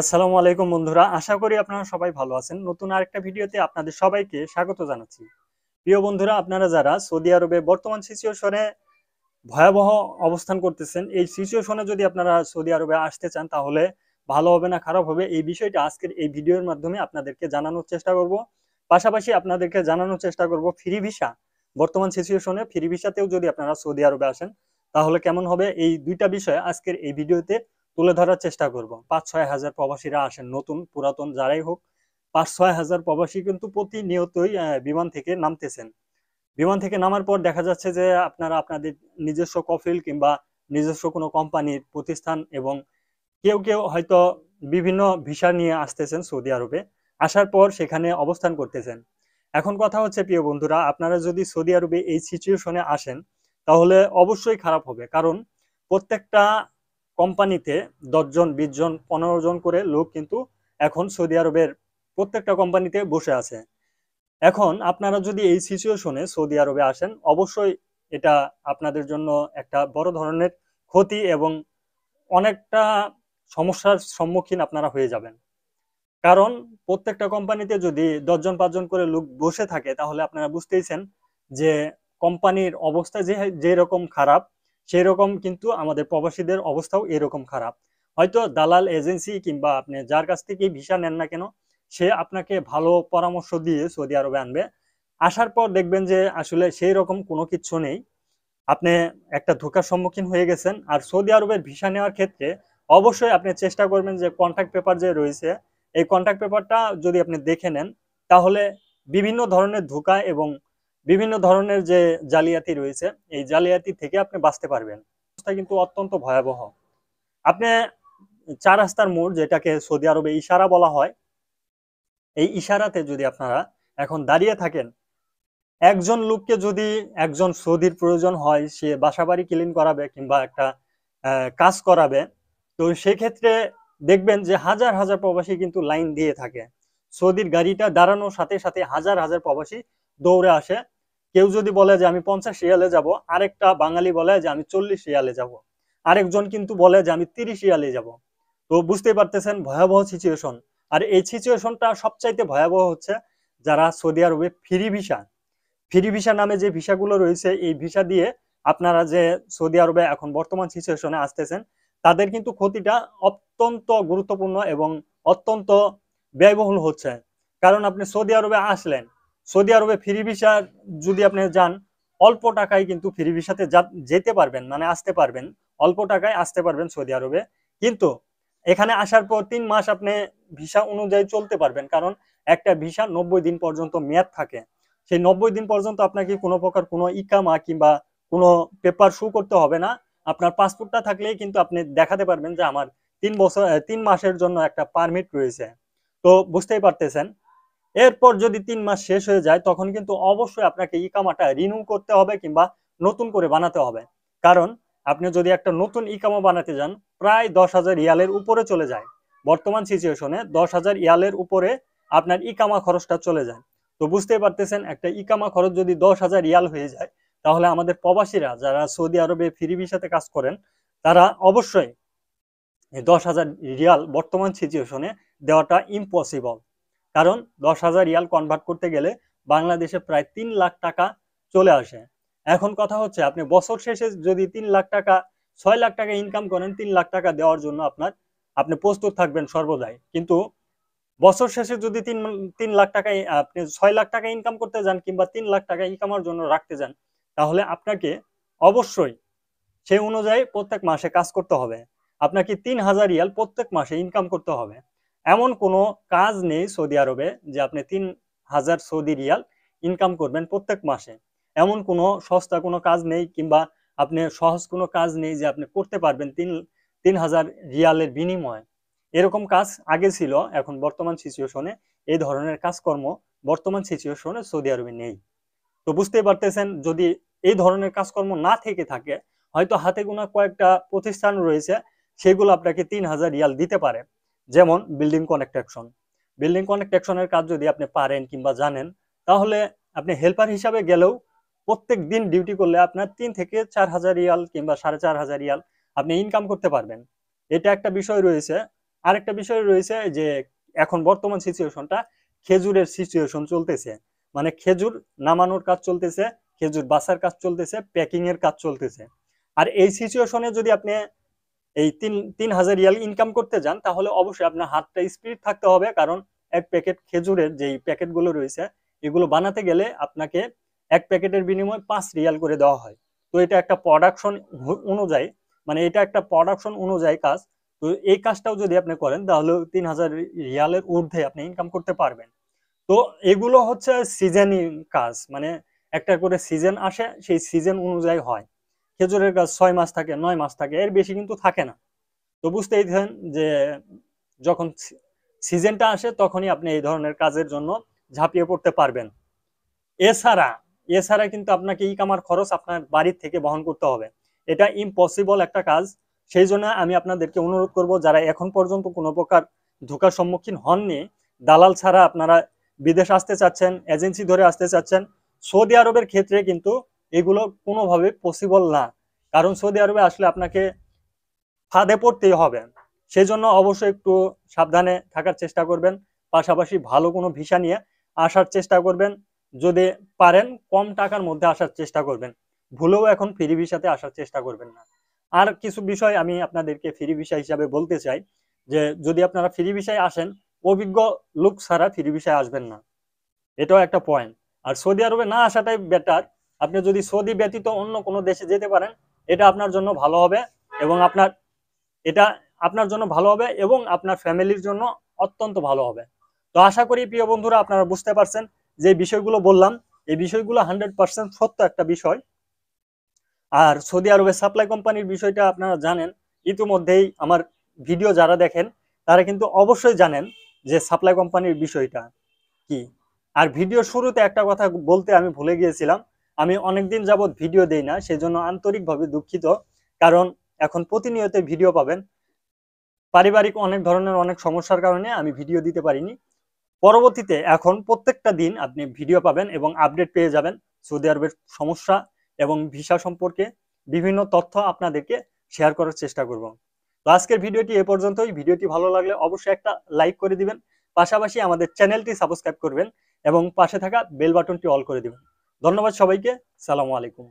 আসসালামু আলাইকুম বন্ধুরা আশা করি আপনারা সবাই ভালো আছেন নতুন আরেকটা ভিডিওতে আপনাদের সবাইকে স্বাগত জানাচ্ছি প্রিয় বন্ধুরা আপনারা যারা সৌদি আরবে বর্তমান সিচুয়েশনে ভয়াবহ অবস্থান করতেছেন এই সিচুয়েশনে যদি আপনারা সৌদি আরবে আসতে চান তাহলে ভালো হবে না খারাপ হবে এই বিষয়টা আজকের এই ভিডিওর মাধ্যমে আপনাদেরকে জানানোর চেষ্টা করব পাশাপাশি আপনাদেরকে জানানোর চেষ্টা করব ফ্রি ভিসা বর্তমান সিচুয়েশনে ফ্রি ভিসাতেও যদি আপনারা সৌদি আরবে আসেন তাহলে কেমন হবে এই দুইটা বিষয় আজকের এই ভিডিওতে তুলে ধরার চেষ্টা করব পাঁচ ছয় হাজার প্রবাসীরা আসেন নতুন পুরাতন যারাই হোক পাঁচ ছয় হাজার প্রবাসী কিন্তু প্রতিনিয়তই বিমান থেকে নামতেছেন বিমান থেকে নামার পর দেখা যাচ্ছে যে আপনারা আপনাদের নিজস্ব কফিল কিংবা নিজস্ব কোনো কোম্পানির প্রতিষ্ঠান এবং কেউ কেউ হয়তো বিভিন্ন ভিসা নিয়ে আসতেছেন সৌদি আরবে আসার পর সেখানে অবস্থান করতেছেন এখন কথা হচ্ছে প্রিয় বন্ধুরা আপনারা যদি সৌদি আরবে এই সিচুয়েশনে আসেন তাহলে অবশ্যই খারাপ হবে কারণ প্রত্যেকটা কোম্পানিতে দশজন বিশ জন পনেরো জন করে লোক কিন্তু এখন সৌদি আরবের প্রত্যেকটা কোম্পানিতে বসে আছে এখন আপনারা যদি এই সিচুয়েশনে সৌদি আরবে আসেন অবশ্যই এটা আপনাদের জন্য একটা বড় ধরনের ক্ষতি এবং অনেকটা সমস্যার সম্মুখীন আপনারা হয়ে যাবেন কারণ প্রত্যেকটা কোম্পানিতে যদি দশজন পাঁচজন করে লোক বসে থাকে তাহলে আপনারা বুঝতেইছেন যে কোম্পানির অবস্থা যে যেরকম খারাপ সেই রকম কিন্তু আমাদের প্রবাসীদের অবস্থাও এরকম খারাপ হয়তো দালাল এজেন্সি কিংবা আপনি যার কাছ থেকে ভিসা নেন না কেন সে আপনাকে ভালো পরামর্শ দিয়ে সৌদি আরবে আনবে আসার পর দেখবেন যে আসলে সেই রকম কোনো কিছু নেই আপনি একটা ধোকার সম্মুখীন হয়ে গেছেন আর সৌদি আরবের ভিসা নেওয়ার ক্ষেত্রে অবশ্যই আপনি চেষ্টা করবেন যে কন্ট্যাক্ট পেপার যে রয়েছে এই কন্ট্যাক্ট পেপারটা যদি আপনি দেখে নেন তাহলে বিভিন্ন ধরনের ধোকা এবং বিভিন্ন ধরনের যে জালিয়াতি রয়েছে এই জালিয়াতি থেকে আপনি বাঁচতে পারবেন অবস্থা কিন্তু অত্যন্ত ভয়াবহ আপনি চার রাস্তার মোড় যেটাকে সৌদি আরবে ইশারা বলা হয় এই ইশারাতে যদি আপনারা এখন দাঁড়িয়ে থাকেন একজন লোককে যদি একজন সৌদির প্রয়োজন হয় সে বাসাবাড়ি ক্লিন করাবে কিংবা একটা কাজ করাবে তো সেক্ষেত্রে দেখবেন যে হাজার হাজার প্রবাসী কিন্তু লাইন দিয়ে থাকে সৌদির গাড়িটা দাঁড়ানোর সাথে সাথে হাজার হাজার প্রবাসী দৌড়ে আসে কেউ যদি বলে যে আমি পঞ্চাশ ইয়ালে যাব আরেকটা বাঙালি বলে যে আমি চল্লিশ ইয়ালে যাব আরেকজন কিন্তু বলে যে আমি তিরিশ ইয়ালে যাব তো বুঝতেই পারতেছেন ভয়াবহ সিচুয়েশন আর এই সিচুয়েশনটা সবচাইতে ভয়াবহ হচ্ছে যারা সৌদি আরবে ফ্রি ভিসা ফ্রি ভিসা নামে যে ভিসাগুলো রয়েছে এই ভিসা দিয়ে আপনারা যে সৌদি আরবে এখন বর্তমান সিচুয়েশনে আসতেছেন তাদের কিন্তু ক্ষতিটা অত্যন্ত গুরুত্বপূর্ণ এবং অত্যন্ত ব্যয়বহুল হচ্ছে কারণ আপনি সৌদি আরবে আসলেন সৌদি আরবে ফ্রি ভিসা যদি আপনি যান অল্প টাকায় কিন্তু ফ্রি ভিসাতে যেতে পারবেন মানে আসতে পারবেন অল্প টাকায় আসতে পারবেন সৌদি আরবে কিন্তু এখানে আসার পর তিন মাস আপনি ভিসা অনুযায়ী চলতে পারবেন কারণ একটা ভিসা নব্বই দিন পর্যন্ত মেয়াদ থাকে সেই নব্বই দিন পর্যন্ত আপনাকে কোনো প্রকার কোনো ইকামা কিংবা কোনো পেপার শু করতে হবে না আপনার পাসপোর্টটা থাকলেই কিন্তু আপনি দেখাতে পারবেন যে আমার তিন বছর তিন মাসের জন্য একটা পারমিট রয়েছে তো বুঝতেই পারতেছেন এরপর যদি তিন মাস শেষ হয়ে যায় তখন কিন্তু অবশ্যই আপনাকে ইকামাটা রিনিউ করতে হবে কিংবা নতুন করে বানাতে হবে কারণ আপনি যদি একটা নতুন ইকামা বানাতে যান প্রায় দশ হাজার ইয়ালের উপরে চলে যায় বর্তমান সিচুয়েশনে দশ হাজার ইয়ালের উপরে আপনার ইকামা খরচটা চলে যায় তো বুঝতেই পারতেছেন একটা ইকামা খরচ যদি দশ হাজার ইয়াল হয়ে যায় তাহলে আমাদের প্রবাসীরা যারা সৌদি আরবে ফিরি ভিসাতে কাজ করেন তারা অবশ্যই দশ হাজার রিয়াল বর্তমান সিচুয়েশনে দেওয়াটা ইম্পসিবল কারণ দশ হাজার ইয়াল কনভার্ট করতে গেলে বাংলাদেশে প্রায় তিন লাখ টাকা চলে আসে এখন কথা হচ্ছে আপনি বছর শেষে যদি তিন লাখ টাকা ছয় লাখ টাকা ইনকাম করেন তিন লাখ টাকা দেওয়ার জন্য আপনার আপনি প্রস্তুত থাকবেন সর্বদাই কিন্তু বছর শেষে যদি তিন তিন লাখ টাকা আপনি ছয় লাখ টাকা ইনকাম করতে যান কিংবা তিন লাখ টাকা ইনকামের জন্য রাখতে যান তাহলে আপনাকে অবশ্যই সেই অনুযায়ী প্রত্যেক মাসে কাজ করতে হবে আপনাকে তিন হাজার ইয়াল প্রত্যেক মাসে ইনকাম করতে হবে এমন কোনো কাজ নেই সৌদি আরবে যে আপনি তিন হাজার সৌদি রিয়াল ইনকাম করবেন প্রত্যেক মাসে এমন কোনো সস্তা কোনো কাজ নেই কিংবা আপনি সহজ কোনো কাজ নেই যে আপনি করতে পারবেন তিন তিন হাজার রিয়ালের বিনিময়ে এরকম কাজ আগে ছিল এখন বর্তমান সিচুয়েশনে এই ধরনের কাজকর্ম বর্তমান সিচুয়েশনে সৌদি আরবে নেই তো বুঝতেই পারতেছেন যদি এই ধরনের কাজকর্ম না থেকে থাকে হয়তো হাতে গোনা কয়েকটা প্রতিষ্ঠান রয়েছে সেগুলো আপনাকে তিন হাজার রিয়াল দিতে পারে যেমন বিল্ডিং কনেকট্রাকশন বিল্ডিং কনেকট্রাকশনের কাজ যদি আপনি পারেন কিংবা জানেন তাহলে আপনি হেল্পার হিসাবে গেলেও প্রত্যেক দিন ডিউটি করলে আপনার তিন থেকে চার হাজার ইয়াল কিংবা সাড়ে চার হাজার ইয়াল আপনি ইনকাম করতে পারবেন এটা একটা বিষয় রয়েছে আরেকটা বিষয় রয়েছে যে এখন বর্তমান সিচুয়েশনটা খেজুরের সিচুয়েশন চলতেছে মানে খেজুর নামানোর কাজ চলতেছে খেজুর বাসার কাজ চলতেছে প্যাকিং এর কাজ চলতেছে আর এই সিচুয়েশনে যদি আপনি এই তিন তিন হাজার রিয়াল ইনকাম করতে যান তাহলে অবশ্যই আপনার হাতটা স্পিড থাকতে হবে কারণ এক প্যাকেট খেজুরের যেই প্যাকেটগুলো রয়েছে এগুলো বানাতে গেলে আপনাকে এক প্যাকেটের বিনিময়ে পাঁচ রিয়াল করে দেওয়া হয় তো এটা একটা প্রোডাকশন অনুযায়ী মানে এটা একটা প্রোডাকশন অনুযায়ী কাজ তো এই কাজটাও যদি আপনি করেন তাহলে তিন হাজার রিয়ালের ঊর্ধ্বে আপনি ইনকাম করতে পারবেন তো এগুলো হচ্ছে সিজনই কাজ মানে একটা করে সিজন আসে সেই সিজন অনুযায়ী হয় খেজুরের গাছ ছয় মাস থাকে নয় মাস থাকে এর বেশি কিন্তু থাকে না তো বুঝতেই দেন যে যখন সিজনটা আসে তখনই আপনি এই ধরনের কাজের জন্য ঝাঁপিয়ে পড়তে পারবেন এছাড়া এছাড়া কিন্তু আপনাকে ই কামার খরচ আপনার বাড়ির থেকে বহন করতে হবে এটা ইম্পসিবল একটা কাজ সেই জন্য আমি আপনাদেরকে অনুরোধ করব যারা এখন পর্যন্ত কোনো প্রকার ধোকার সম্মুখীন হননি দালাল ছাড়া আপনারা বিদেশ আসতে চাচ্ছেন এজেন্সি ধরে আসতে চাচ্ছেন সৌদি আরবের ক্ষেত্রে কিন্তু এগুলো কোনোভাবে পসিবল না কারণ সৌদি আরবে আসলে আপনাকে ফাঁদে পড়তেই হবে সেই জন্য অবশ্যই একটু সাবধানে থাকার চেষ্টা করবেন পাশাপাশি ভালো কোনো ভিসা নিয়ে আসার চেষ্টা করবেন যদি পারেন কম টাকার মধ্যে আসার চেষ্টা করবেন ভুলেও এখন ফ্রি ভিসাতে আসার চেষ্টা করবেন না আর কিছু বিষয় আমি আপনাদেরকে ফ্রি ভিসা হিসাবে বলতে চাই যে যদি আপনারা ফ্রি ভিসায় আসেন অভিজ্ঞ লোক ছাড়া ফ্রি ভিসায় আসবেন না এটাও একটা পয়েন্ট আর সৌদি আরবে না আসাটাই বেটার আপনি যদি সৌদি ব্যতীত অন্য কোনো দেশে যেতে পারেন এটা আপনার জন্য ভালো হবে এবং আপনার এটা আপনার জন্য ভালো হবে এবং আপনার ফ্যামিলির জন্য অত্যন্ত ভালো হবে তো আশা করি প্রিয় বন্ধুরা আপনারা বুঝতে পারছেন যে বিষয়গুলো বললাম এই বিষয়গুলো হান্ড্রেড পার্সেন্ট সত্য একটা বিষয় আর সৌদি আরবের সাপ্লাই কোম্পানির বিষয়টা আপনারা জানেন ইতিমধ্যেই আমার ভিডিও যারা দেখেন তারা কিন্তু অবশ্যই জানেন যে সাপ্লাই কোম্পানির বিষয়টা কি আর ভিডিও শুরুতে একটা কথা বলতে আমি ভুলে গিয়েছিলাম আমি অনেকদিন যাবৎ ভিডিও দেই না সেজন্য আন্তরিকভাবে দুঃখিত কারণ এখন প্রতিনিয়ত ভিডিও পাবেন পারিবারিক অনেক ধরনের অনেক সমস্যার কারণে আমি ভিডিও দিতে পারিনি পরবর্তীতে এখন প্রত্যেকটা দিন আপনি ভিডিও পাবেন এবং আপডেট পেয়ে যাবেন সৌদি আরবের সমস্যা এবং ভিসা সম্পর্কে বিভিন্ন তথ্য আপনাদেরকে শেয়ার করার চেষ্টা করব তো আজকের ভিডিওটি এ পর্যন্তই ভিডিওটি ভালো লাগলে অবশ্যই একটা লাইক করে দিবেন পাশাপাশি আমাদের চ্যানেলটি সাবস্ক্রাইব করবেন এবং পাশে থাকা বেল বাটনটি অল করে দিবেন ধন্যবাদ সবাইকে সালামু আলাইকুম